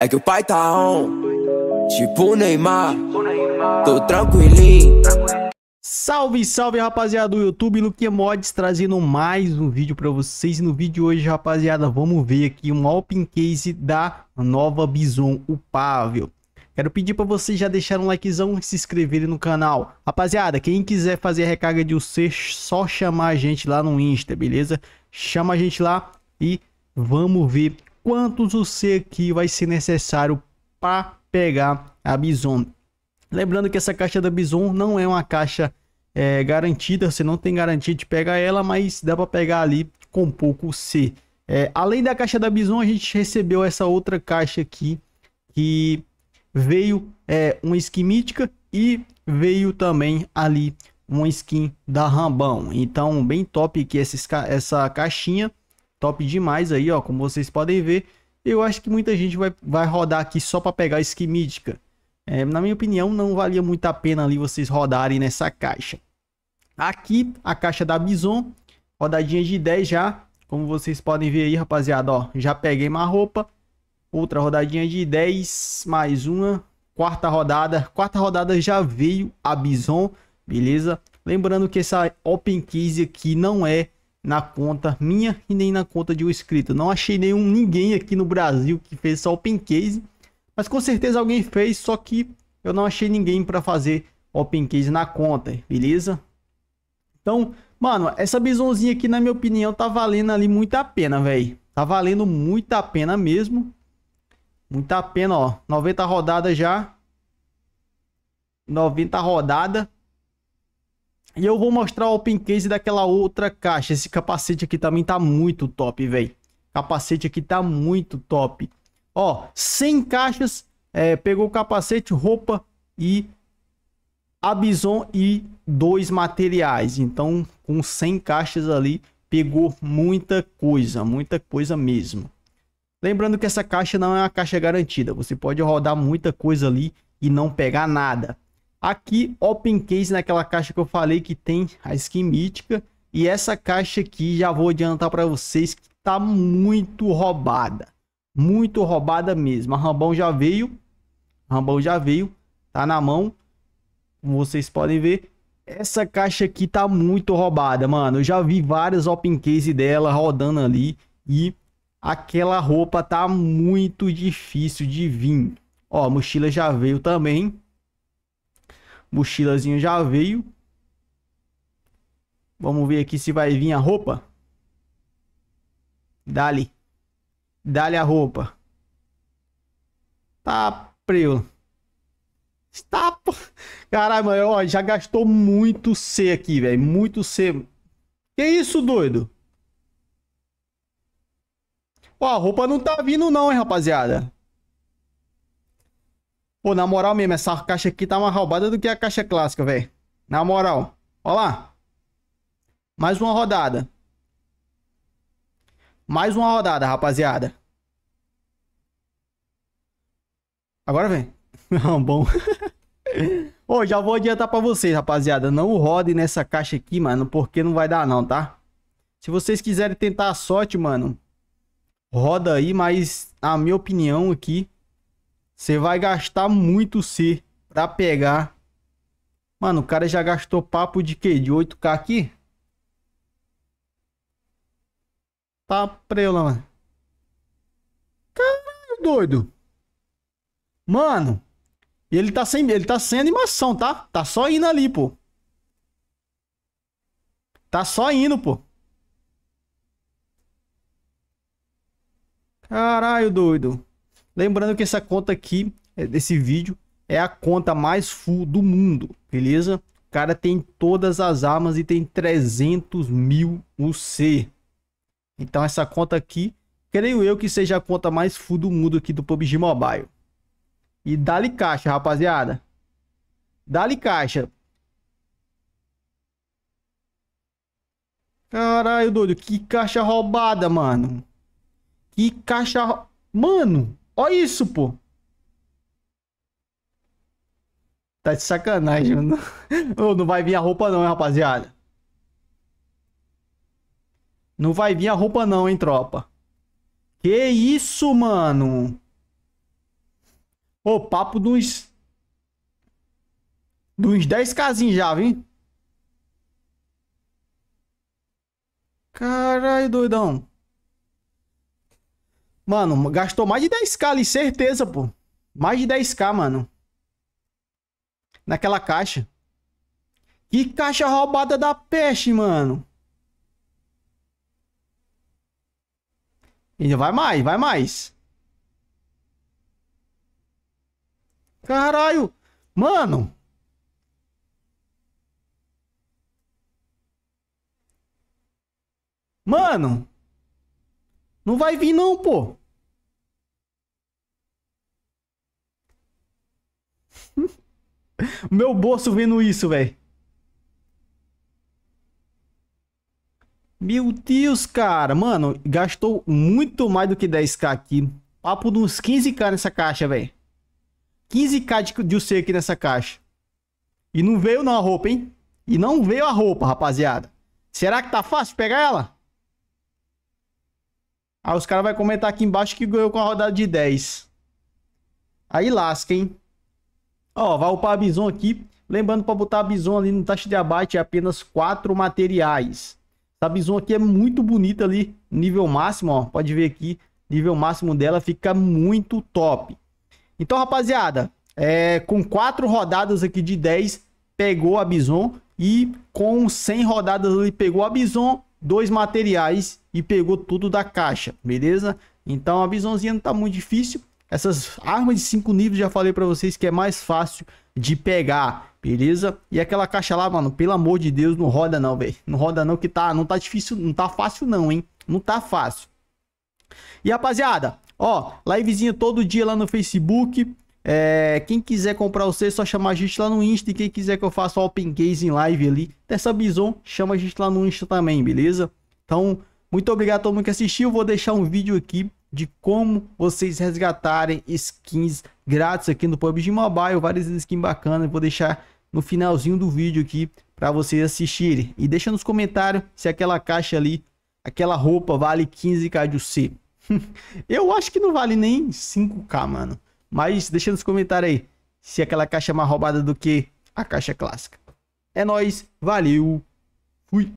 É que o pai tá on, tipo, tipo Neymar, tô tranquilinho. Salve, salve rapaziada do YouTube, Luquinha Mods trazendo mais um vídeo para vocês. no vídeo de hoje, rapaziada, vamos ver aqui um open case da nova Bison Upável. Quero pedir para vocês já deixarem um likezão e se inscreverem no canal. Rapaziada, quem quiser fazer a recarga de UC, só chamar a gente lá no Insta, beleza? Chama a gente lá e vamos ver quantos C que vai ser necessário para pegar a Bison. Lembrando que essa caixa da Bison não é uma caixa é, garantida, você não tem garantia de pegar ela, mas dá para pegar ali com pouco C. É, além da caixa da Bison, a gente recebeu essa outra caixa aqui, que veio é, uma skin mítica e veio também ali uma skin da Rambão. Então, bem top que essa, essa caixinha top demais aí, ó, como vocês podem ver. Eu acho que muita gente vai, vai rodar aqui só para pegar skin mítica. É, na minha opinião, não valia muito a pena ali vocês rodarem nessa caixa. Aqui, a caixa da Bison, rodadinha de 10 já. Como vocês podem ver aí, rapaziada, ó, já peguei uma roupa. Outra rodadinha de 10, mais uma. Quarta rodada. Quarta rodada já veio a Bison, beleza? Lembrando que essa Open Case aqui não é na conta minha e nem na conta de um inscrito. Não achei nenhum ninguém aqui no Brasil que fez só open case, mas com certeza alguém fez, só que eu não achei ninguém para fazer open case na conta, beleza? Então, mano, essa bisonzinha aqui na minha opinião tá valendo ali muito a pena, velho. Tá valendo muito a pena mesmo. Muita pena, ó. 90 rodadas já. 90 rodada. E eu vou mostrar o open case daquela outra caixa. Esse capacete aqui também tá muito top, velho. Capacete aqui tá muito top. Ó, 100 caixas, é, pegou capacete, roupa e abison e dois materiais. Então, com 100 caixas ali, pegou muita coisa, muita coisa mesmo. Lembrando que essa caixa não é uma caixa garantida. Você pode rodar muita coisa ali e não pegar nada. Aqui, open case naquela caixa que eu falei que tem a skin mítica. E essa caixa aqui, já vou adiantar para vocês que tá muito roubada. Muito roubada mesmo. A Rambão já veio. Rambão já veio. Tá na mão. Como vocês podem ver. Essa caixa aqui tá muito roubada, mano. Eu já vi várias open case dela rodando ali. E aquela roupa tá muito difícil de vir. Ó, a mochila já veio também mochilazinho já veio. Vamos ver aqui se vai vir a roupa. Dali. Dali a roupa. Tá frio. Está... Caralho, mano, ó, já gastou muito C aqui, velho. Muito C. Que isso, doido? Ó, a roupa não tá vindo não, hein, rapaziada. Pô, na moral mesmo, essa caixa aqui tá mais roubada do que a caixa clássica, velho. Na moral. Ó lá. Mais uma rodada. Mais uma rodada, rapaziada. Agora vem. Não, ah, bom. Ô, já vou adiantar pra vocês, rapaziada. Não rodem nessa caixa aqui, mano, porque não vai dar não, tá? Se vocês quiserem tentar a sorte, mano, roda aí, mas a minha opinião aqui você vai gastar muito se pra pegar. Mano, o cara já gastou papo de quê? De 8k aqui? Tá preula, mano. Caralho, doido. Mano, ele tá sem, ele tá sem animação, tá? Tá só indo ali, pô. Tá só indo, pô. Caralho, doido. Lembrando que essa conta aqui, é, desse vídeo, é a conta mais full do mundo, beleza? O cara tem todas as armas e tem 300 mil UC. Então essa conta aqui, creio eu que seja a conta mais full do mundo aqui do PUBG Mobile. E dá-lhe caixa, rapaziada. Dá-lhe caixa. Caralho, doido. Que caixa roubada, mano. Que caixa... Mano. Olha isso, pô. Tá de sacanagem. Não, não vai vir a roupa não, hein, rapaziada. Não vai vir a roupa não, hein, tropa. Que isso, mano. Ô, papo dos... Dos 10 casinhos já, viu? Caralho, doidão. Mano, gastou mais de 10k ali, certeza, pô. Mais de 10k, mano. Naquela caixa. Que caixa roubada da peste, mano. Ainda vai mais, vai mais. Caralho. Mano. Mano. Não vai vir não, pô. Meu bolso vendo isso, velho. Meu Deus, cara. Mano, gastou muito mais do que 10k aqui. Papo de uns 15k nessa caixa, velho. 15k de, de UC aqui nessa caixa. E não veio não a roupa, hein? E não veio a roupa, rapaziada. Será que tá fácil pegar ela? Aí os caras vão comentar aqui embaixo que ganhou com a rodada de 10. Aí lasca, hein? Ó, vai upar a Bison aqui. Lembrando, para botar a Bison ali no taxa de abate é apenas 4 materiais. Essa Bison aqui é muito bonita ali, nível máximo, ó. Pode ver aqui, nível máximo dela fica muito top. Então, rapaziada, é, com 4 rodadas aqui de 10, pegou a Bison. E com 100 rodadas ali, pegou a Bison dois materiais e pegou tudo da caixa, beleza? Então a visãozinha não tá muito difícil. Essas armas de cinco níveis, já falei para vocês que é mais fácil de pegar, beleza? E aquela caixa lá, mano, pelo amor de Deus, não roda não, velho. Não roda não que tá, não tá difícil, não tá fácil não, hein? Não tá fácil. E rapaziada, ó, livezinha todo dia lá no Facebook, é, quem quiser comprar o seu, é só chamar a gente lá no Insta. E quem quiser que eu faça o Open Case em live ali, dessa Bison, chama a gente lá no Insta também, beleza? Então, muito obrigado a todo mundo que assistiu. Vou deixar um vídeo aqui de como vocês resgatarem skins grátis aqui no PUBG Mobile. Várias skins bacanas. Vou deixar no finalzinho do vídeo aqui para vocês assistirem. E deixa nos comentários se aquela caixa ali, aquela roupa vale 15k de UC. Eu acho que não vale nem 5k, mano. Mas deixa nos comentários aí se aquela caixa é mais roubada do que a caixa clássica. É nóis, valeu, fui!